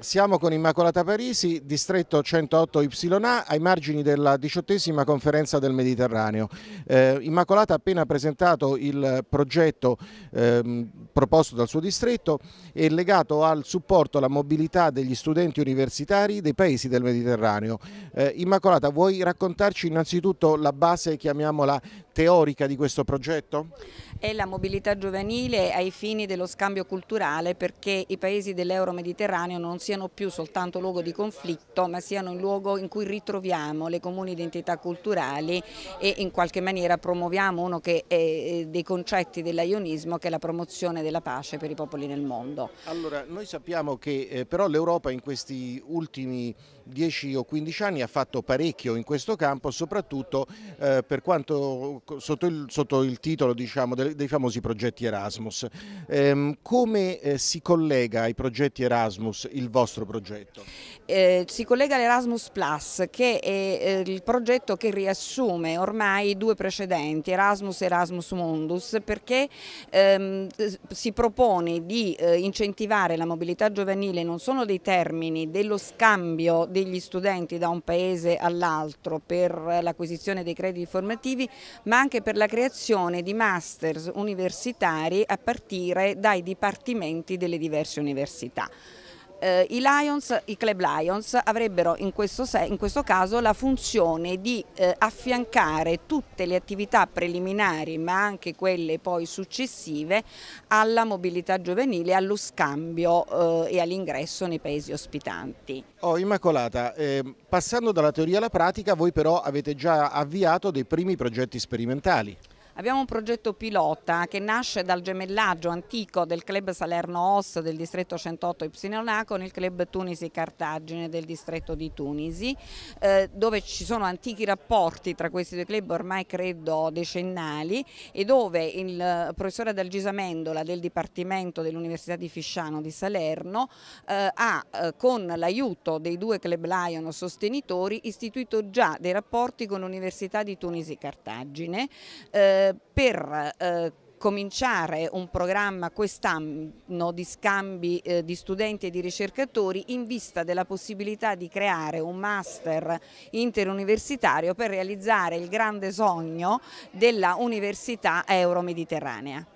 Siamo con Immacolata Parisi, distretto 108 YA, ai margini della diciottesima conferenza del Mediterraneo. Eh, Immacolata ha appena presentato il progetto eh, proposto dal suo distretto e legato al supporto alla mobilità degli studenti universitari dei paesi del Mediterraneo. Eh, Immacolata, vuoi raccontarci innanzitutto la base, chiamiamola teorica, di questo progetto? È la mobilità giovanile ai fini dello scambio culturale perché i paesi dell'euro mediterraneo non si siano più soltanto luogo di conflitto ma siano un luogo in cui ritroviamo le comuni identità culturali e in qualche maniera promuoviamo uno eh, dei concetti dell'aionismo che è la promozione della pace per i popoli nel mondo. Allora noi sappiamo che eh, però l'Europa in questi ultimi 10 o 15 anni ha fatto parecchio in questo campo soprattutto eh, per quanto sotto il, sotto il titolo diciamo, dei, dei, famosi progetti Erasmus. Ehm, eh, come si collega ai progetti Erasmus il vostro vostro progetto? Eh, si collega all'Erasmus Plus che è eh, il progetto che riassume ormai due precedenti, Erasmus e Erasmus Mundus, perché ehm, si propone di eh, incentivare la mobilità giovanile non solo dei termini dello scambio degli studenti da un paese all'altro per l'acquisizione dei crediti formativi, ma anche per la creazione di masters universitari a partire dai dipartimenti delle diverse università eh, i, Lions, i club Lions avrebbero in questo, in questo caso la funzione di eh, affiancare tutte le attività preliminari ma anche quelle poi successive alla mobilità giovanile, allo scambio eh, e all'ingresso nei paesi ospitanti. Oh Immacolata, ehm, passando dalla teoria alla pratica voi però avete già avviato dei primi progetti sperimentali. Abbiamo un progetto pilota che nasce dal gemellaggio antico del club Salerno Os del distretto 108 YA con il club Tunisi Cartagine del distretto di Tunisi, eh, dove ci sono antichi rapporti tra questi due club ormai credo decennali e dove il eh, professore Adalgisa Mendola del Dipartimento dell'Università di Fisciano di Salerno eh, ha eh, con l'aiuto dei due club Lion sostenitori istituito già dei rapporti con l'Università di Tunisi Cartagine. Eh, per eh, cominciare un programma quest'anno di scambi eh, di studenti e di ricercatori in vista della possibilità di creare un master interuniversitario per realizzare il grande sogno della Università Euro-Mediterranea.